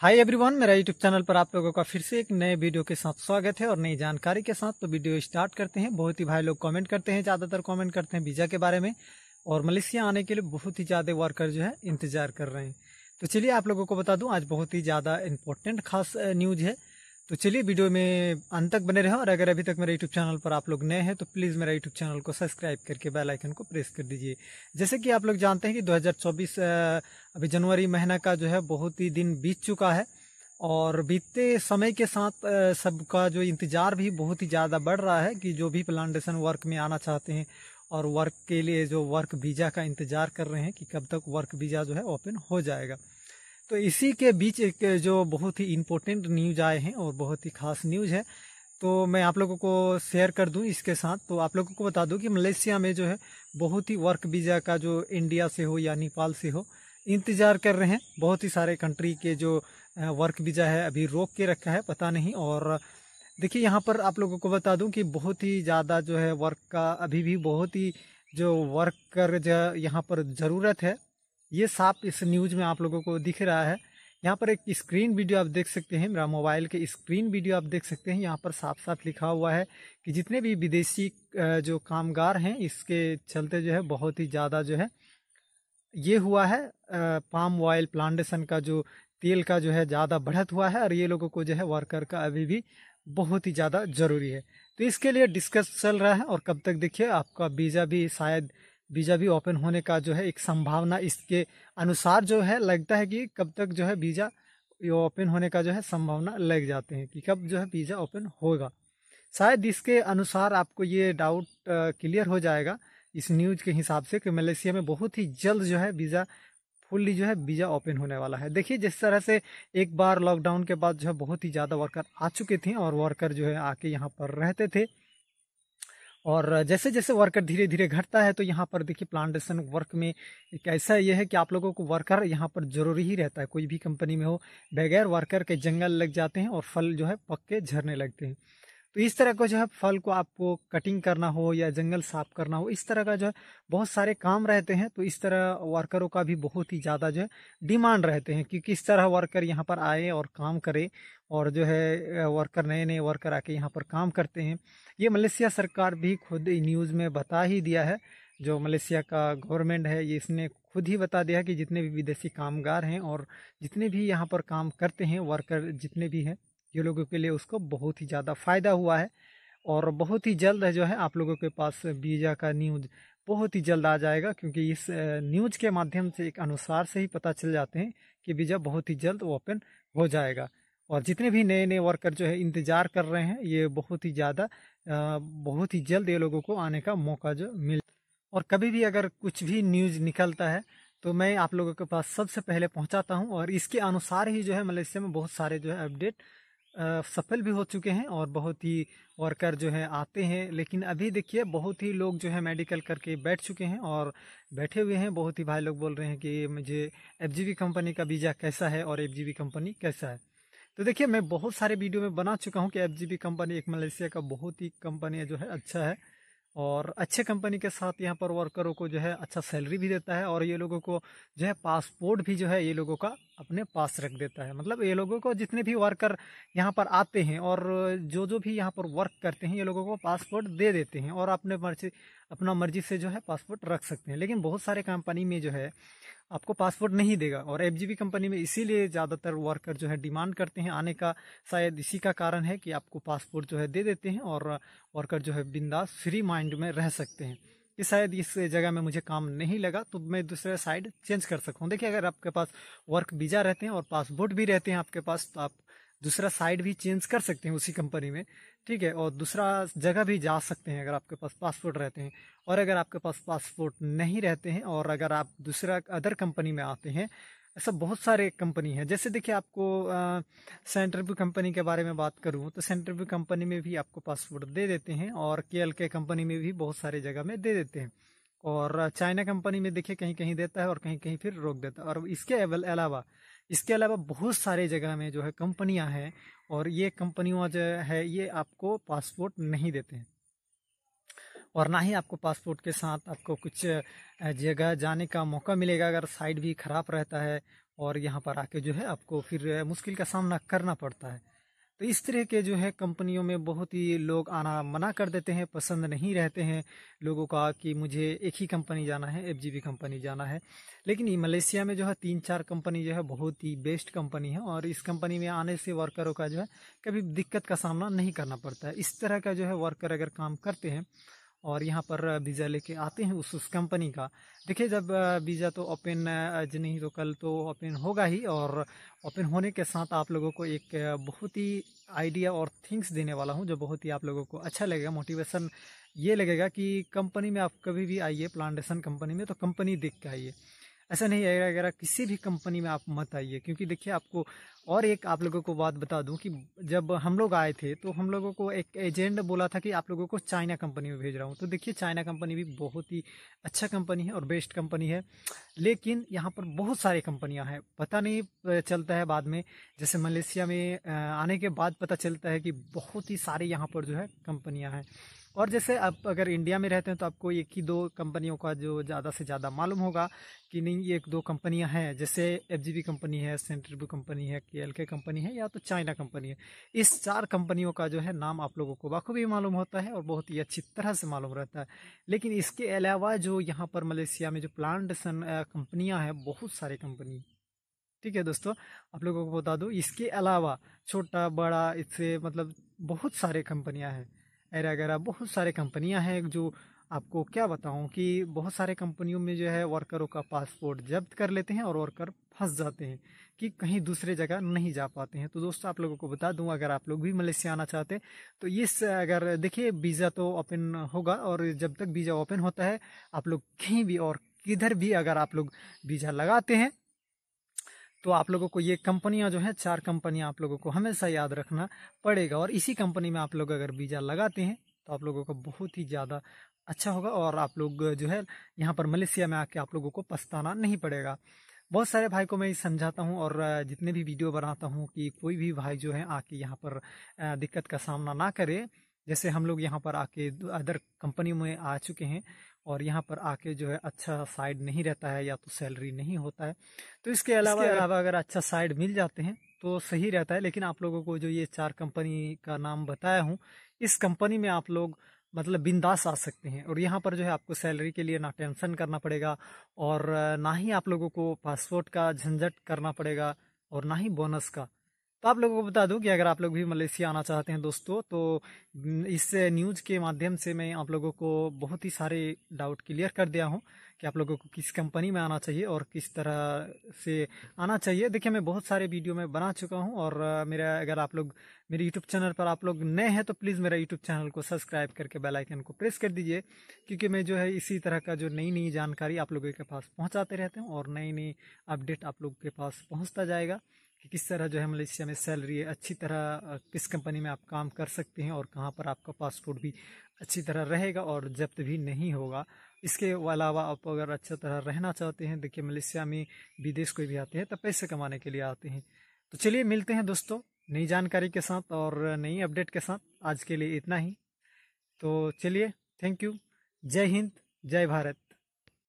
हाय everyone मेरा YouTube channel पर आप लोगों का फिर से एक नए वीडियो के साथ स्वागत है और नई जानकारी के साथ तो वीडियो स्टार्ट करते हैं बहुत ही भाई लोग कमेंट करते हैं ज़्यादातर कमेंट करते हैं वीज़ा के बारे में और मलेशिया आने के लिए बहुत ही ज़्यादा वर्कर जो है इंतज़ार कर रहे हैं तो चलिए आप लोगों को बता दूं आज बहुत ही ज़्यादा इम्पोर्टेंट खास न्यूज़ है तो चलिए वीडियो में अंत तक बने रहें और अगर अभी तक मेरे यूट्यूब चैनल पर आप लोग नए हैं तो प्लीज़ मेरा यूट्यूब चैनल को सब्सक्राइब करके बेल आइकन को प्रेस कर दीजिए जैसे कि आप लोग जानते हैं कि 2024 अभी जनवरी महीना का जो है बहुत ही दिन बीत चुका है और बीतते समय के साथ सबका जो इंतज़ार भी बहुत ही ज़्यादा बढ़ रहा है कि जो भी प्लांटेशन वर्क में आना चाहते हैं और वर्क के लिए जो वर्क वीज़ा का इंतज़ार कर रहे हैं कि कब तक वर्क वीज़ा जो है ओपन हो जाएगा तो इसी के बीच एक जो बहुत ही इम्पोर्टेंट न्यूज आए हैं और बहुत ही खास न्यूज है तो मैं आप लोगों को शेयर कर दूं इसके साथ तो आप लोगों को बता दूं कि मलेशिया में जो है बहुत ही वर्क वीज़ा का जो इंडिया से हो या नेपाल से हो इंतज़ार कर रहे हैं बहुत ही सारे कंट्री के जो वर्क वीज़ा है अभी रोक के रखा है पता नहीं और देखिए यहाँ पर आप लोगों को बता दूं कि बहुत ही ज़्यादा जो है वर्क का अभी भी बहुत ही जो वर्क कर यहाँ पर ज़रूरत है ये साफ इस न्यूज में आप लोगों को दिख रहा है यहाँ पर एक स्क्रीन वीडियो आप देख सकते हैं मेरा मोबाइल के स्क्रीन वीडियो आप देख सकते हैं यहाँ पर साफ साफ लिखा हुआ है कि जितने भी विदेशी जो कामगार हैं इसके चलते जो है बहुत ही ज़्यादा जो है ये हुआ है पाम ऑयल प्लांटेशन का जो तेल का जो है ज़्यादा बढ़त हुआ है और ये लोगों को जो है वर्कर का अभी भी बहुत ही ज़्यादा ज़रूरी है तो इसके लिए डिस्कस चल रहा है और कब तक देखिए आपका वीज़ा भी शायद वीज़ा भी ओपन होने का जो है एक संभावना इसके अनुसार जो है लगता है कि कब तक जो है वीज़ा ओपन होने का जो है संभावना लग जाते हैं कि कब जो है वीज़ा ओपन होगा शायद इसके अनुसार आपको ये डाउट क्लियर हो जाएगा इस न्यूज़ के हिसाब से कि मलेशिया में बहुत ही जल्द जो है वीज़ा फुल्ली जो है वीज़ा ओपन होने वाला है देखिए जिस तरह से एक बार लॉकडाउन के बाद जो है बहुत ही ज़्यादा वर्कर आ चुके थे और वर्कर जो है आके यहाँ पर रहते थे और जैसे जैसे वर्कर धीरे धीरे घटता है तो यहाँ पर देखिए प्लांटेशन वर्क में एक ऐसा यह है कि आप लोगों को वर्कर यहाँ पर जरूरी ही रहता है कोई भी कंपनी में हो बगैर वर्कर के जंगल लग जाते हैं और फल जो है पक के झरने लगते हैं तो इस तरह का जो है फल को आपको कटिंग करना हो या जंगल साफ करना हो इस तरह का जो है बहुत सारे काम रहते हैं तो इस तरह वर्करों का भी बहुत ही ज़्यादा जो है डिमांड रहते हैं क्योंकि किस तरह वर्कर यहाँ पर आए और काम करे और जो है वर्कर नए नए वर्कर आके यहाँ पर काम करते हैं ये मलेशिया सरकार भी खुद न्यूज़ में बता ही दिया है जो मलेशिया का गवर्नमेंट है ये इसने खुद ही बता दिया कि जितने भी विदेशी कामगार हैं और जितने भी यहाँ पर काम करते हैं वर्कर जितने भी हैं ये लोगों के लिए उसको बहुत ही ज़्यादा फ़ायदा हुआ है और बहुत ही जल्द जो है आप लोगों के पास वीज़ा का न्यूज़ बहुत ही जल्द आ जाएगा क्योंकि इस न्यूज़ के माध्यम से एक अनुसार से ही पता चल जाते हैं कि वीज़ा बहुत ही जल्द ओपन हो जाएगा और जितने भी नए नए वर्कर जो है इंतज़ार कर रहे हैं ये बहुत ही ज़्यादा बहुत ही जल्द ये लोगों को आने का मौका जो मिल और कभी भी अगर कुछ भी न्यूज़ निकलता है तो मैं आप लोगों के पास सबसे पहले पहुंचाता हूं और इसके अनुसार ही जो है मलेशिया में बहुत सारे जो है अपडेट सफल भी हो चुके हैं और बहुत ही वर्कर जो है आते हैं लेकिन अभी देखिए बहुत ही लोग जो है मेडिकल करके बैठ चुके हैं और बैठे हुए हैं बहुत ही भाई लोग बोल रहे हैं कि मुझे एफ कंपनी का वीज़ा कैसा है और एफ कंपनी कैसा है तो देखिए मैं बहुत सारे वीडियो में बना चुका हूँ कि एफ कंपनी एक मलेशिया का बहुत ही कंपनी है जो है अच्छा है और अच्छे कंपनी के साथ यहाँ पर वर्करों को जो है अच्छा सैलरी भी देता है और ये लोगों को जो है पासपोर्ट भी जो है ये लोगों का अपने पास रख देता है मतलब ये लोगों को जितने भी वर्कर यहाँ पर आते हैं और जो जो भी यहाँ पर वर्क करते हैं ये लोगों को पासपोर्ट दे देते हैं और अपने मर्जी अपना मर्जी से जो है पासपोर्ट रख सकते हैं लेकिन बहुत सारे कंपनी में जो है आपको पासपोर्ट नहीं देगा और एफ कंपनी में इसीलिए ज़्यादातर वर्कर जो है डिमांड करते हैं आने का शायद इसी का कारण है कि आपको पासपोर्ट जो है दे देते हैं और वर्कर जो है बिंदास फ्री माइंड में रह सकते हैं कि शायद इस जगह में मुझे काम नहीं लगा तो मैं दूसरे साइड चेंज कर सकूँ देखिए अगर आपके पास वर्क वीज़ा रहते हैं और पासपोर्ट भी रहते हैं आपके पास तो आप दूसरा साइड भी चेंज कर सकते हैं उसी कंपनी में ठीक है और दूसरा जगह भी जा सकते हैं अगर आपके पास पासपोर्ट रहते हैं और अगर आपके पास पासपोर्ट नहीं रहते हैं और अगर आप दूसरा अदर कंपनी में आते हैं ऐसा बहुत सारे कंपनी है जैसे देखिए आपको सेंट्रव्यू कंपनी के बारे में बात करूँ तो सेंट्रव्यू कंपनी में भी आपको पासपोर्ट दे देते हैं और के के कंपनी में भी बहुत सारे जगह में दे देते हैं और चाइना कंपनी में देखिए कहीं कहीं देता है और कहीं कहीं फिर रोक देता है और इसके अलावा इसके अलावा बहुत सारे जगह में जो है कंपनियां हैं और ये कंपनियों जो है ये आपको पासपोर्ट नहीं देते हैं और ना ही आपको पासपोर्ट के साथ आपको कुछ जगह जाने का मौका मिलेगा अगर साइड भी ख़राब रहता है और यहाँ पर आके जो है आपको फिर मुश्किल का सामना करना पड़ता है तो इस तरह के जो है कंपनियों में बहुत ही लोग आना मना कर देते हैं पसंद नहीं रहते हैं लोगों का कि मुझे एक ही कंपनी जाना है एफ कंपनी जाना है लेकिन मलेशिया में जो है तीन चार कंपनी जो है बहुत ही बेस्ट कंपनी है और इस कंपनी में आने से वर्करों का जो है कभी दिक्कत का सामना नहीं करना पड़ता है इस तरह का जो है वर्कर अगर काम करते हैं और यहाँ पर वीज़ा लेके आते हैं उस उस कंपनी का देखिए जब वीज़ा तो ओपन आज नहीं तो कल तो ओपन होगा ही और ओपन होने के साथ आप लोगों को एक बहुत ही आइडिया और थिंग्स देने वाला हूँ जो बहुत ही आप लोगों को अच्छा लगेगा मोटिवेशन ये लगेगा कि कंपनी में आप कभी भी आइए प्लांटेशन कंपनी में तो कंपनी देख के आइए ऐसा नहीं है अगर किसी भी कंपनी में आप मत आइए क्योंकि देखिए आपको और एक आप लोगों को बात बता दूं कि जब हम लोग आए थे तो हम लोगों को एक एजेंट बोला था कि आप लोगों को चाइना कंपनी में भेज रहा हूं तो देखिए चाइना कंपनी भी बहुत ही अच्छा कंपनी है और बेस्ट कंपनी है लेकिन यहाँ पर बहुत सारी कंपनियाँ हैं पता नहीं चलता है बाद में जैसे मलेशिया में आने के बाद पता चलता है कि बहुत ही सारे यहाँ पर जो है कंपनियाँ हैं और जैसे आप अगर इंडिया में रहते हैं तो आपको एक ही दो कंपनियों का जो ज़्यादा से ज़्यादा मालूम होगा कि नहीं एक दो कंपनियां हैं जैसे एफ कंपनी है सेंट्रल कंपनी है के कंपनी है या तो चाइना कंपनी है इस चार कंपनियों का जो है नाम आप लोगों को बाखूबी मालूम होता है और बहुत ही अच्छी तरह से मालूम रहता है लेकिन इसके अलावा जो यहाँ पर मलेशिया में जो प्लांट कंपनियाँ हैं बहुत सारे कंपनी ठीक है दोस्तों आप लोगों को बता दूँ इसके अलावा छोटा बड़ा इससे मतलब बहुत सारे कंपनियाँ हैं वगैरह बहुत सारे कंपनियां हैं जो आपको क्या बताऊं कि बहुत सारे कंपनियों में जो है वर्करों का पासपोर्ट जब्त कर लेते हैं और वर्कर फंस जाते हैं कि कहीं दूसरे जगह नहीं जा पाते हैं तो दोस्तों आप लोगों को बता दूं अगर आप लोग भी मलेशिया आना चाहते हैं तो ये अगर देखिए वीज़ा तो ओपन होगा और जब तक वीज़ा ओपन होता है आप लोग कहीं भी और किधर भी अगर आप लोग वीज़ा लगाते हैं तो आप लोगों को ये कंपनियां जो है चार कंपनियां आप लोगों को हमेशा याद रखना पड़ेगा और इसी कंपनी में आप लोग अगर बीजा लगाते हैं तो आप लोगों को बहुत ही ज़्यादा अच्छा होगा और आप लोग जो है यहाँ पर मलेशिया में आके आप लोगों को पछताना नहीं पड़ेगा बहुत सारे भाई को मैं समझाता हूँ और जितने भी वीडियो बनाता हूँ कि कोई भी भाई जो है आके यहाँ पर दिक्कत का सामना ना करे जैसे हम लोग यहाँ पर आके अदर कंपनी में आ चुके हैं और यहाँ पर आके जो है अच्छा साइड नहीं रहता है या तो सैलरी नहीं होता है तो इसके अलावा अलावा अगर अच्छा साइड मिल जाते हैं तो सही रहता है लेकिन आप लोगों को जो ये चार कंपनी का नाम बताया हूँ इस कंपनी में आप लोग मतलब बिंदास आ सकते हैं और यहाँ पर जो है आपको सैलरी के लिए ना टेंशन करना पड़ेगा और ना ही आप लोगों को पासपोर्ट का झंझट करना पड़ेगा और ना ही बोनस का तो आप लोगों को बता दूं कि अगर आप लोग भी मलेशिया आना चाहते हैं दोस्तों तो इस न्यूज़ के माध्यम से मैं आप लोगों को बहुत ही सारे डाउट क्लियर कर दिया हूं कि आप लोगों को किस कंपनी में आना चाहिए और किस तरह से आना चाहिए देखिए मैं बहुत सारे वीडियो में बना चुका हूं और मेरा अगर आप लोग मेरे यूट्यूब चैनल पर आप लोग नए हैं तो प्लीज़ मेरा यूट्यूब चैनल को सब्सक्राइब करके बेलाइकन को प्रेस कर दीजिए क्योंकि मैं जो है इसी तरह का जो नई नई जानकारी आप लोगों के पास पहुँचाते रहते हूँ और नई नई अपडेट आप लोग के पास पहुँचता जाएगा कि किस तरह जो है मलेशिया में सैलरी है अच्छी तरह किस कंपनी में आप काम कर सकते हैं और कहाँ पर आपका पासपोर्ट भी अच्छी तरह रहेगा और जब्त भी नहीं होगा इसके अलावा आप अगर अच्छा तरह रहना चाहते हैं देखिए मलेशिया में विदेश कोई भी आते हैं तो पैसे कमाने के लिए आते हैं तो चलिए मिलते हैं दोस्तों नई जानकारी के साथ और नई अपडेट के साथ आज के लिए इतना ही तो चलिए थैंक यू जय हिंद जय भारत